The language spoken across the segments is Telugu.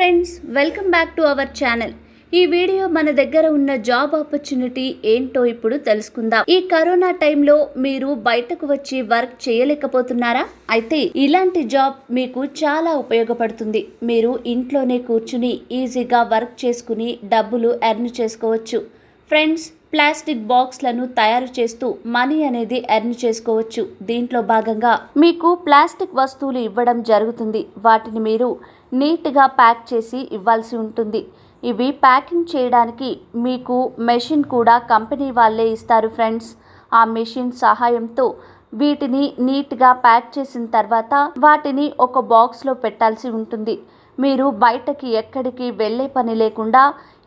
friends welcome back to our channel ఈ వీడియో మన దగ్గర ఉన్న జాబ్ ఆపర్చునిటీ ఏంటో ఇప్పుడు తెలుసుకుందాం ఈ కరోనా టైంలో మీరు బయటకు వచ్చి వర్క్ చేయలేకపోతున్నారా అయితే ఇలాంటి జాబ్ మీకు చాలా ఉపయోగపడుతుంది మీరు ఇంట్లోనే కూర్చుని ఈజీగా వర్క్ చేసుకుని డబ్బులు ఎర్న్ చేసుకోవచ్చు ఫ్రెండ్స్ ప్లాస్టిక్ బాక్స్లను తయారు చేస్తూ మనీ అనేది ఎర్న్ చేసుకోవచ్చు దీంట్లో భాగంగా మీకు ప్లాస్టిక్ వస్తువులు ఇవ్వడం జరుగుతుంది వాటిని మీరు నీట్గా ప్యాక్ చేసి ఇవ్వాల్సి ఉంటుంది ఇవి ప్యాకింగ్ చేయడానికి మీకు మెషిన్ కూడా కంపెనీ వాళ్ళే ఇస్తారు ఫ్రెండ్స్ ఆ మెషిన్ సహాయంతో వీటిని నీట్గా ప్యాక్ చేసిన తర్వాత వాటిని ఒక బాక్స్లో పెట్టాల్సి ఉంటుంది మీరు బయటకి ఎక్కడికి వెళ్ళే పని లేకుండా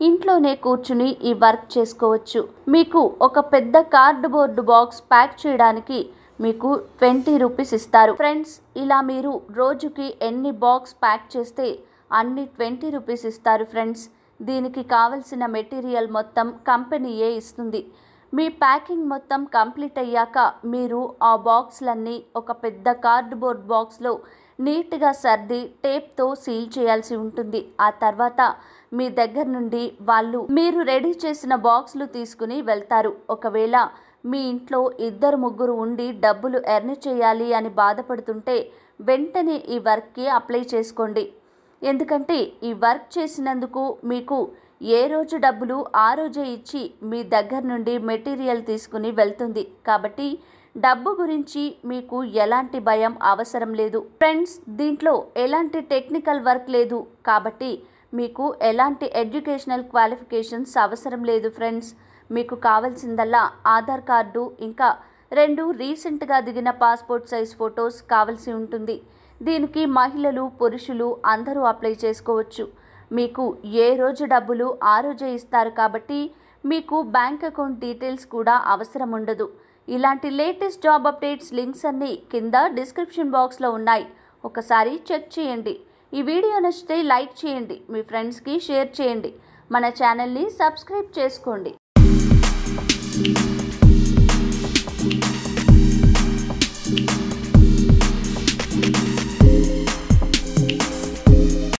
ఇంట్లోనే కూర్చుని ఈ వర్క్ చేసుకోవచ్చు మీకు ఒక పెద్ద కార్డ్బోర్డు బాక్స్ ప్యాక్ చేయడానికి మీకు ట్వంటీ రూపీస్ ఇస్తారు ఫ్రెండ్స్ ఇలా మీరు రోజుకి ఎన్ని బాక్స్ ప్యాక్ చేస్తే అన్ని ట్వంటీ రూపీస్ ఇస్తారు ఫ్రెండ్స్ దీనికి కావలసిన మెటీరియల్ మొత్తం కంపెనీయే ఇస్తుంది మీ ప్యాకింగ్ మొత్తం కంప్లీట్ అయ్యాక మీరు ఆ బాక్స్లన్నీ ఒక పెద్ద కార్డ్బోర్డ్ బాక్స్లో నీట్గా సర్ది టేప్తో సీల్ చేయాల్సి ఉంటుంది ఆ తర్వాత మీ దగ్గర నుండి వాళ్ళు మీరు రెడీ చేసిన బాక్స్లు తీసుకుని వెళ్తారు ఒకవేళ మీ ఇంట్లో ఇద్దరు ముగ్గురు ఉండి డబ్బులు ఎర్న్ చేయాలి అని బాధపడుతుంటే వెంటనే ఈ వర్క్కి అప్లై చేసుకోండి ఎందుకంటే ఈ వర్క్ చేసినందుకు మీకు ఏ రోజు డబ్బులు ఆ రోజే ఇచ్చి మీ దగ్గర నుండి మెటీరియల్ తీసుకుని వెళ్తుంది కాబట్టి డబ్బు గురించి మీకు ఎలాంటి భయం అవసరం లేదు ఫ్రెండ్స్ దీంట్లో ఎలాంటి టెక్నికల్ వర్క్ లేదు కాబట్టి మీకు ఎలాంటి ఎడ్యుకేషనల్ క్వాలిఫికేషన్స్ అవసరం లేదు ఫ్రెండ్స్ మీకు కావలసిందల్లా ఆధార్ కార్డు ఇంకా రెండు రీసెంట్గా దిగిన పాస్పోర్ట్ సైజ్ ఫొటోస్ కావాల్సి ఉంటుంది దీనికి మహిళలు పురుషులు అందరూ అప్లై చేసుకోవచ్చు మీకు ఏ రోజు డబ్బులు ఆ రోజే ఇస్తారు కాబట్టి మీకు బ్యాంక్ అకౌంట్ డీటెయిల్స్ కూడా అవసరం ఉండదు ఇలాంటి లేటెస్ట్ జాబ్ అప్డేట్స్ లింక్స్ అన్నీ కింద డిస్క్రిప్షన్ బాక్స్లో ఉన్నాయి ఒకసారి చెక్ చేయండి ఈ వీడియో నచ్చితే లైక్ చేయండి మీ ఫ్రెండ్స్కి షేర్ చేయండి మన ఛానల్ని సబ్స్క్రైబ్ చేసుకోండి